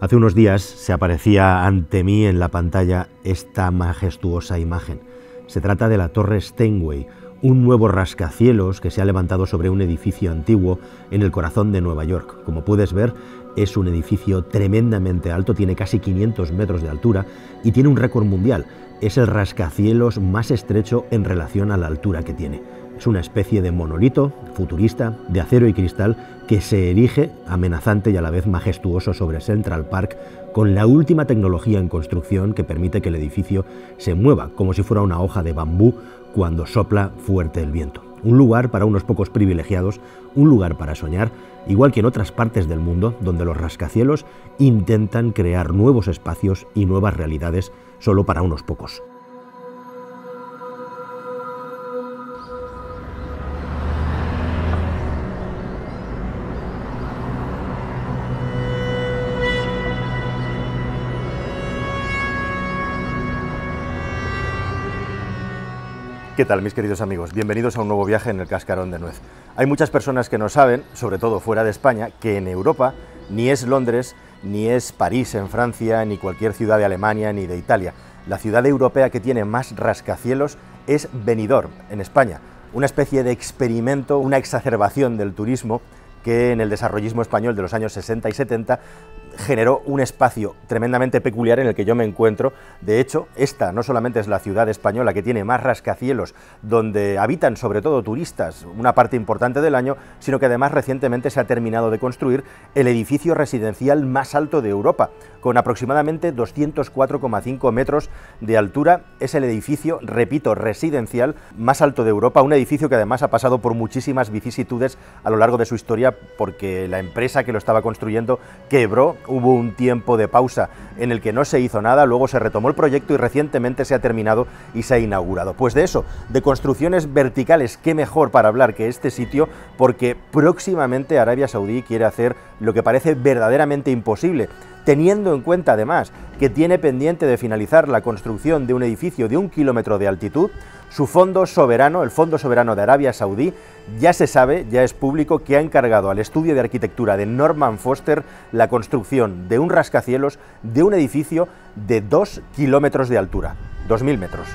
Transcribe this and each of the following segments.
Hace unos días se aparecía ante mí en la pantalla esta majestuosa imagen. Se trata de la Torre Steinway, un nuevo rascacielos que se ha levantado sobre un edificio antiguo en el corazón de Nueva York. Como puedes ver, es un edificio tremendamente alto, tiene casi 500 metros de altura y tiene un récord mundial. Es el rascacielos más estrecho en relación a la altura que tiene. Es una especie de monolito futurista de acero y cristal que se erige amenazante y a la vez majestuoso sobre Central Park con la última tecnología en construcción que permite que el edificio se mueva como si fuera una hoja de bambú cuando sopla fuerte el viento. Un lugar para unos pocos privilegiados, un lugar para soñar, igual que en otras partes del mundo donde los rascacielos intentan crear nuevos espacios y nuevas realidades solo para unos pocos. ¿Qué tal mis queridos amigos? Bienvenidos a un nuevo viaje en el cascarón de nuez. Hay muchas personas que no saben, sobre todo fuera de España, que en Europa ni es Londres, ni es París en Francia, ni cualquier ciudad de Alemania, ni de Italia. La ciudad europea que tiene más rascacielos es Benidorm, en España. Una especie de experimento, una exacerbación del turismo que en el desarrollismo español de los años 60 y 70 generó un espacio tremendamente peculiar en el que yo me encuentro. De hecho, esta no solamente es la ciudad española que tiene más rascacielos, donde habitan sobre todo turistas una parte importante del año, sino que además recientemente se ha terminado de construir el edificio residencial más alto de Europa, con aproximadamente 204,5 metros de altura. Es el edificio, repito, residencial más alto de Europa, un edificio que además ha pasado por muchísimas vicisitudes a lo largo de su historia porque la empresa que lo estaba construyendo quebró, hubo un tiempo de pausa en el que no se hizo nada, luego se retomó el proyecto y recientemente se ha terminado y se ha inaugurado. Pues de eso, de construcciones verticales, qué mejor para hablar que este sitio porque próximamente Arabia Saudí quiere hacer lo que parece verdaderamente imposible, teniendo en cuenta además que tiene pendiente de finalizar la construcción de un edificio de un kilómetro de altitud, su fondo soberano, el Fondo Soberano de Arabia Saudí, ya se sabe, ya es público, que ha encargado al estudio de arquitectura de Norman Foster la construcción de un rascacielos de un edificio de 2 kilómetros de altura, 2.000 metros.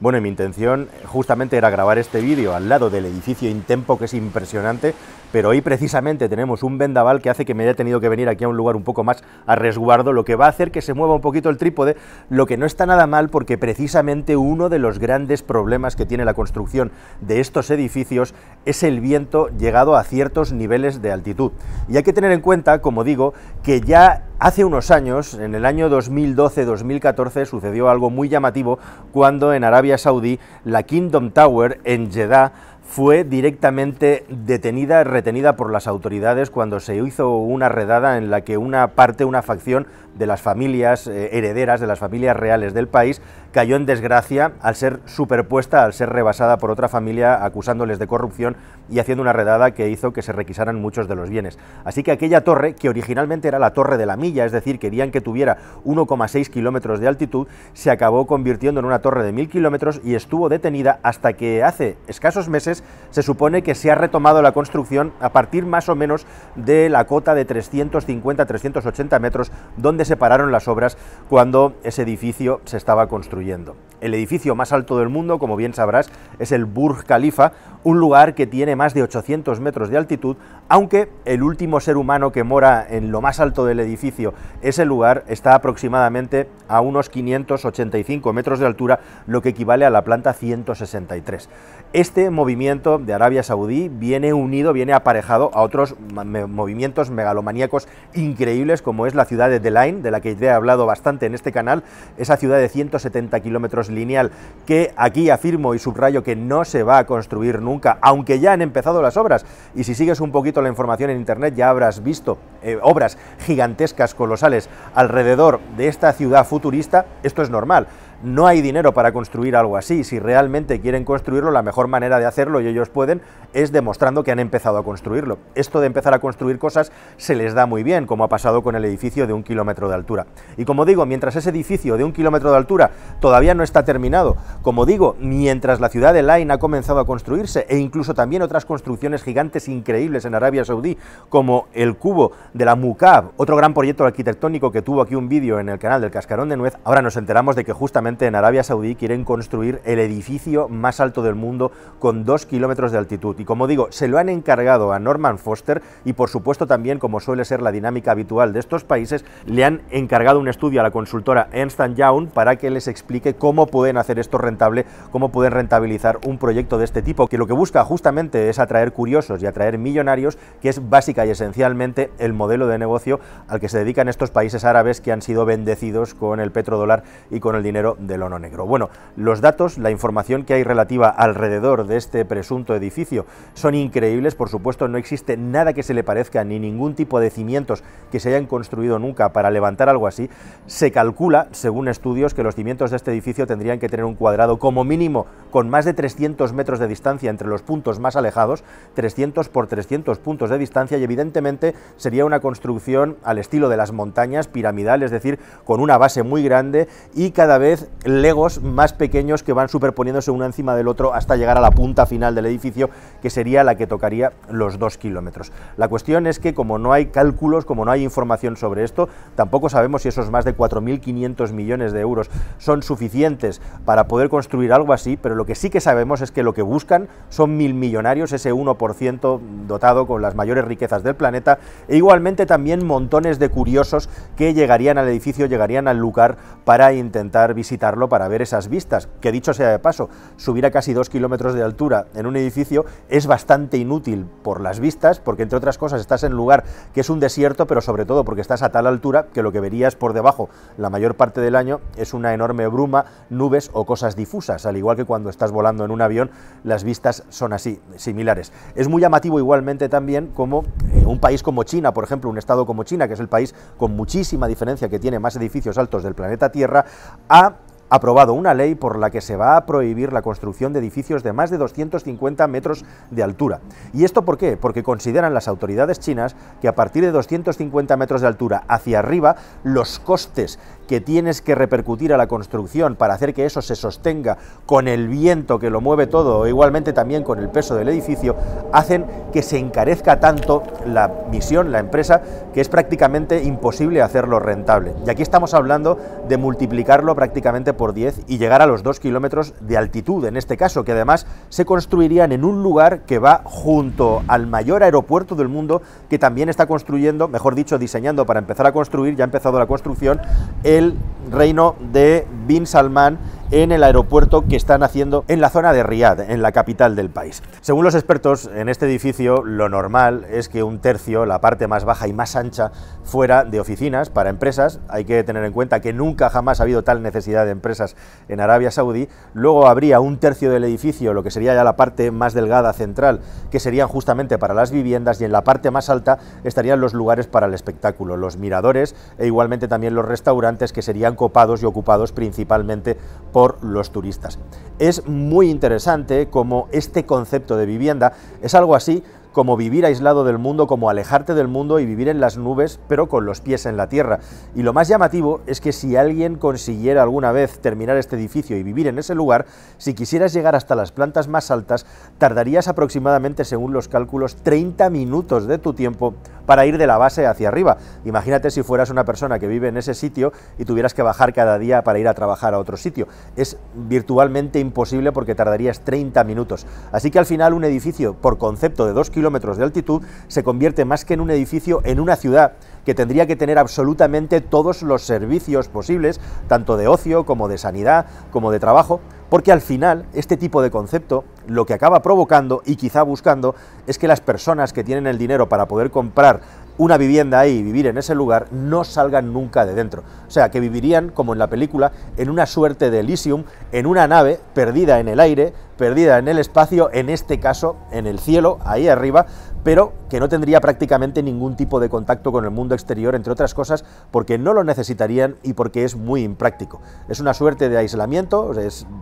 Bueno, mi intención eh, justamente era grabar este vídeo al lado del edificio Intempo, que es impresionante, pero hoy precisamente tenemos un vendaval que hace que me haya tenido que venir aquí a un lugar un poco más a resguardo, lo que va a hacer que se mueva un poquito el trípode, lo que no está nada mal porque precisamente uno de los grandes problemas que tiene la construcción de estos edificios es el viento llegado a ciertos niveles de altitud. Y hay que tener en cuenta, como digo, que ya Hace unos años, en el año 2012-2014, sucedió algo muy llamativo cuando en Arabia Saudí la Kingdom Tower en Jeddah fue directamente detenida, retenida por las autoridades cuando se hizo una redada en la que una parte, una facción de las familias eh, herederas, de las familias reales del país, cayó en desgracia al ser superpuesta, al ser rebasada por otra familia acusándoles de corrupción y haciendo una redada que hizo que se requisaran muchos de los bienes. Así que aquella torre, que originalmente era la torre de la milla, es decir, querían que tuviera 1,6 kilómetros de altitud, se acabó convirtiendo en una torre de 1.000 kilómetros y estuvo detenida hasta que hace escasos meses se supone que se ha retomado la construcción a partir más o menos de la cota de 350-380 metros donde se pararon las obras cuando ese edificio se estaba construyendo. El edificio más alto del mundo, como bien sabrás, es el Burj Khalifa, un lugar que tiene más de 800 metros de altitud, aunque el último ser humano que mora en lo más alto del edificio, ese lugar, está aproximadamente a unos 585 metros de altura, lo que equivale a la planta 163. Este movimiento de Arabia Saudí viene unido, viene aparejado a otros movimientos megalomaníacos increíbles como es la ciudad de Line, de la que ya he hablado bastante en este canal, esa ciudad de 170 kilómetros lineal que aquí afirmo y subrayo que no se va a construir nunca, aunque ya han empezado las obras. Y si sigues un poquito la información en internet ya habrás visto eh, obras gigantescas, colosales alrededor de esta ciudad futurista. Esto es normal no hay dinero para construir algo así. Si realmente quieren construirlo, la mejor manera de hacerlo, y ellos pueden, es demostrando que han empezado a construirlo. Esto de empezar a construir cosas se les da muy bien, como ha pasado con el edificio de un kilómetro de altura. Y como digo, mientras ese edificio de un kilómetro de altura todavía no está terminado, como digo, mientras la ciudad de Lain ha comenzado a construirse, e incluso también otras construcciones gigantes increíbles en Arabia Saudí, como el cubo de la Mukab, otro gran proyecto arquitectónico que tuvo aquí un vídeo en el canal del Cascarón de Nuez, ahora nos enteramos de que justamente en Arabia Saudí quieren construir el edificio más alto del mundo con dos kilómetros de altitud. Y como digo, se lo han encargado a Norman Foster y, por supuesto, también, como suele ser la dinámica habitual de estos países, le han encargado un estudio a la consultora Ernst Young para que les explique cómo pueden hacer esto rentable, cómo pueden rentabilizar un proyecto de este tipo, que lo que busca justamente es atraer curiosos y atraer millonarios, que es básica y esencialmente el modelo de negocio al que se dedican estos países árabes que han sido bendecidos con el petrodólar y con el dinero del lono Negro. Bueno, los datos, la información que hay relativa alrededor de este presunto edificio son increíbles, por supuesto no existe nada que se le parezca ni ningún tipo de cimientos que se hayan construido nunca para levantar algo así. Se calcula, según estudios, que los cimientos de este edificio tendrían que tener un cuadrado como mínimo con más de 300 metros de distancia entre los puntos más alejados, 300 por 300 puntos de distancia y evidentemente sería una construcción al estilo de las montañas piramidal, es decir, con una base muy grande y cada vez legos más pequeños que van superponiéndose uno encima del otro hasta llegar a la punta final del edificio, que sería la que tocaría los dos kilómetros. La cuestión es que como no hay cálculos, como no hay información sobre esto, tampoco sabemos si esos más de 4.500 millones de euros son suficientes para poder construir algo así, pero lo que sí que sabemos es que lo que buscan son mil millonarios, ese 1% dotado con las mayores riquezas del planeta, e igualmente también montones de curiosos que llegarían al edificio, llegarían al lugar para intentar visitar para ver esas vistas, que dicho sea de paso, subir a casi dos kilómetros de altura en un edificio es bastante inútil por las vistas, porque entre otras cosas estás en un lugar que es un desierto, pero sobre todo porque estás a tal altura que lo que verías por debajo la mayor parte del año es una enorme bruma, nubes o cosas difusas, al igual que cuando estás volando en un avión, las vistas son así, similares. Es muy llamativo igualmente también como eh, un país como China, por ejemplo, un estado como China, que es el país con muchísima diferencia que tiene más edificios altos del planeta Tierra, a aprobado una ley por la que se va a prohibir la construcción de edificios de más de 250 metros de altura. ¿Y esto por qué? Porque consideran las autoridades chinas que a partir de 250 metros de altura hacia arriba, los costes que tienes que repercutir a la construcción para hacer que eso se sostenga con el viento que lo mueve todo, o igualmente también con el peso del edificio, hacen que se encarezca tanto la misión, la empresa, que es prácticamente imposible hacerlo rentable. Y aquí estamos hablando de multiplicarlo prácticamente por 10 y llegar a los 2 kilómetros de altitud, en este caso, que además se construirían en un lugar que va junto al mayor aeropuerto del mundo, que también está construyendo, mejor dicho, diseñando para empezar a construir, ya ha empezado la construcción, el reino de Bin Salman en el aeropuerto que están haciendo en la zona de Riyadh, en la capital del país. Según los expertos, en este edificio lo normal es que un tercio, la parte más baja y más ancha, fuera de oficinas para empresas. Hay que tener en cuenta que nunca jamás ha habido tal necesidad de empresas en Arabia Saudí. Luego habría un tercio del edificio, lo que sería ya la parte más delgada central, que serían justamente para las viviendas y en la parte más alta estarían los lugares para el espectáculo, los miradores e igualmente también los restaurantes que serían copados y ocupados principalmente por por los turistas. Es muy interesante cómo este concepto de vivienda es algo así como vivir aislado del mundo, como alejarte del mundo y vivir en las nubes, pero con los pies en la tierra. Y lo más llamativo es que si alguien consiguiera alguna vez terminar este edificio y vivir en ese lugar, si quisieras llegar hasta las plantas más altas, tardarías aproximadamente, según los cálculos, 30 minutos de tu tiempo para ir de la base hacia arriba. Imagínate si fueras una persona que vive en ese sitio y tuvieras que bajar cada día para ir a trabajar a otro sitio. Es virtualmente imposible porque tardarías 30 minutos. Así que al final un edificio por concepto de dos kilómetros de altitud, se convierte más que en un edificio, en una ciudad que tendría que tener absolutamente todos los servicios posibles, tanto de ocio como de sanidad, como de trabajo, porque al final este tipo de concepto lo que acaba provocando y quizá buscando es que las personas que tienen el dinero para poder comprar una vivienda ahí y vivir en ese lugar no salgan nunca de dentro. O sea, que vivirían, como en la película, en una suerte de Elysium, en una nave perdida en el aire, perdida en el espacio, en este caso en el cielo, ahí arriba, pero que no tendría prácticamente ningún tipo de contacto con el mundo exterior, entre otras cosas, porque no lo necesitarían y porque es muy impráctico. Es una suerte de aislamiento,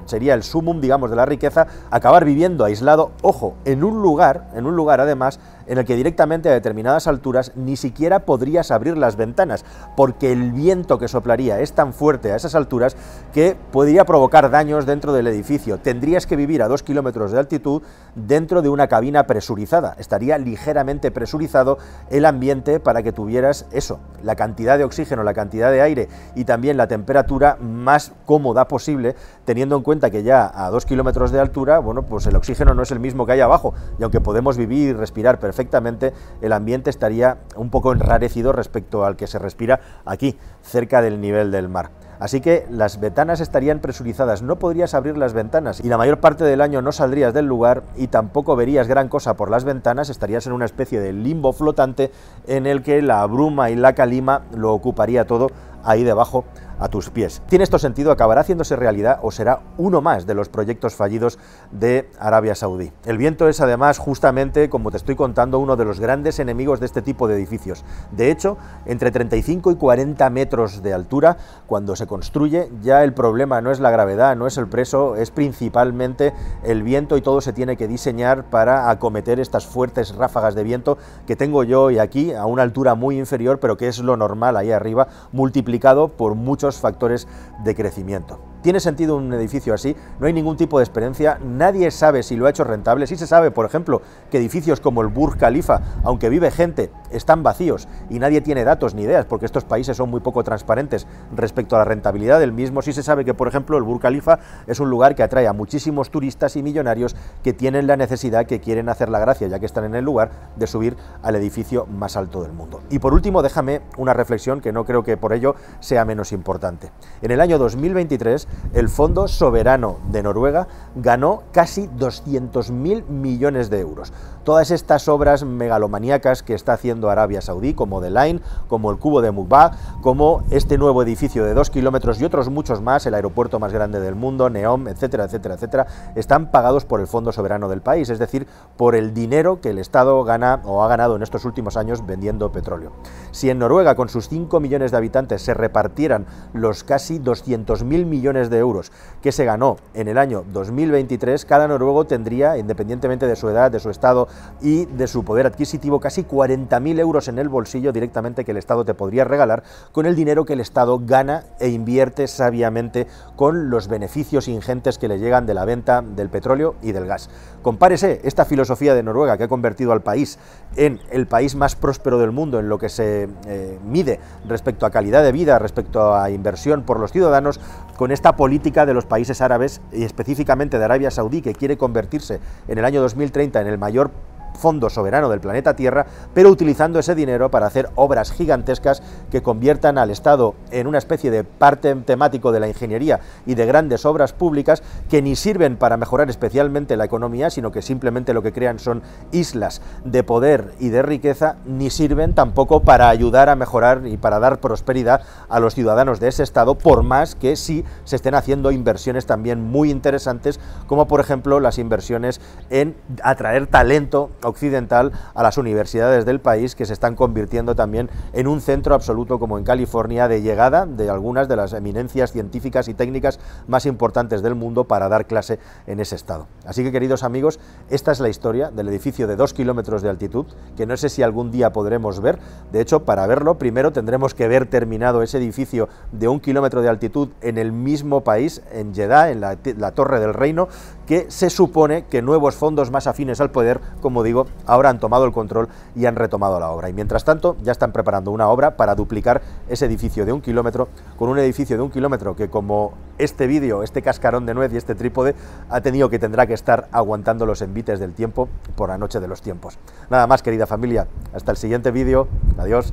sería el sumum, digamos, de la riqueza, acabar viviendo aislado, ojo, en un lugar, en un lugar además, en el que directamente a determinadas alturas ni siquiera podrías abrir las ventanas, porque el viento que soplaría es tan fuerte a esas alturas que podría provocar daños dentro del edificio. Tendrías que vivir a kilómetros de altitud dentro de una cabina presurizada. Estaría ligeramente presurizado el ambiente para que tuvieras eso, la cantidad de oxígeno, la cantidad de aire y también la temperatura más cómoda posible, teniendo en cuenta que ya a dos kilómetros de altura, bueno, pues el oxígeno no es el mismo que hay abajo y aunque podemos vivir y respirar perfectamente, el ambiente estaría un poco enrarecido respecto al que se respira aquí, cerca del nivel del mar. Así que las ventanas estarían presurizadas, no podrías abrir las ventanas y la mayor parte del año no saldrías del lugar y tampoco verías gran cosa por las ventanas, estarías en una especie de limbo flotante en el que la bruma y la calima lo ocuparía todo ahí debajo a tus pies. Tiene esto sentido, acabará haciéndose realidad o será uno más de los proyectos fallidos de Arabia Saudí. El viento es además justamente, como te estoy contando, uno de los grandes enemigos de este tipo de edificios. De hecho, entre 35 y 40 metros de altura, cuando se construye, ya el problema no es la gravedad, no es el preso, es principalmente el viento y todo se tiene que diseñar para acometer estas fuertes ráfagas de viento que tengo yo hoy aquí a una altura muy inferior, pero que es lo normal ahí arriba, multiplicado por muchos factores de crecimiento. ¿Tiene sentido un edificio así? No hay ningún tipo de experiencia, nadie sabe si lo ha hecho rentable. Sí se sabe, por ejemplo, que edificios como el Burj Khalifa, aunque vive gente, están vacíos y nadie tiene datos ni ideas, porque estos países son muy poco transparentes respecto a la rentabilidad del mismo. Sí se sabe que, por ejemplo, el Burj Khalifa es un lugar que atrae a muchísimos turistas y millonarios que tienen la necesidad, que quieren hacer la gracia, ya que están en el lugar, de subir al edificio más alto del mundo. Y por último, déjame una reflexión que no creo que por ello sea menos importante. En el año 2023, el Fondo Soberano de Noruega ganó casi 200.000 millones de euros. Todas estas obras megalomaníacas que está haciendo Arabia Saudí, como The Line, como el Cubo de Mubarak, como este nuevo edificio de dos kilómetros y otros muchos más, el aeropuerto más grande del mundo, Neom, etcétera, etcétera, etcétera, están pagados por el Fondo Soberano del país, es decir, por el dinero que el Estado gana o ha ganado en estos últimos años vendiendo petróleo. Si en Noruega, con sus 5 millones de habitantes, se repartieran los casi 200.000 millones de euros que se ganó en el año 2023, cada noruego tendría, independientemente de su edad, de su estado y de su poder adquisitivo, casi 40.000 euros en el bolsillo directamente que el Estado te podría regalar con el dinero que el Estado gana e invierte sabiamente con los beneficios ingentes que le llegan de la venta del petróleo y del gas. Compárese esta filosofía de Noruega que ha convertido al país en el país más próspero del mundo en lo que se eh, mide respecto a calidad de vida, respecto a inversión por los ciudadanos, con esta política de los países árabes y específicamente de Arabia Saudí, que quiere convertirse en el año 2030 en el mayor fondo soberano del planeta Tierra, pero utilizando ese dinero para hacer obras gigantescas que conviertan al Estado en una especie de parte temático de la ingeniería y de grandes obras públicas que ni sirven para mejorar especialmente la economía, sino que simplemente lo que crean son islas de poder y de riqueza, ni sirven tampoco para ayudar a mejorar y para dar prosperidad a los ciudadanos de ese Estado, por más que sí se estén haciendo inversiones también muy interesantes, como por ejemplo las inversiones en atraer talento occidental a las universidades del país que se están convirtiendo también en un centro absoluto como en California de llegada de algunas de las eminencias científicas y técnicas más importantes del mundo para dar clase en ese estado. Así que queridos amigos, esta es la historia del edificio de dos kilómetros de altitud que no sé si algún día podremos ver. De hecho, para verlo primero tendremos que ver terminado ese edificio de un kilómetro de altitud en el mismo país, en Jeddah, en la Torre del Reino, que se supone que nuevos fondos más afines al poder, como digo, ahora han tomado el control y han retomado la obra. Y mientras tanto, ya están preparando una obra para duplicar ese edificio de un kilómetro con un edificio de un kilómetro que, como este vídeo, este cascarón de nuez y este trípode, ha tenido que tendrá que estar aguantando los envites del tiempo por la noche de los tiempos. Nada más, querida familia. Hasta el siguiente vídeo. Adiós.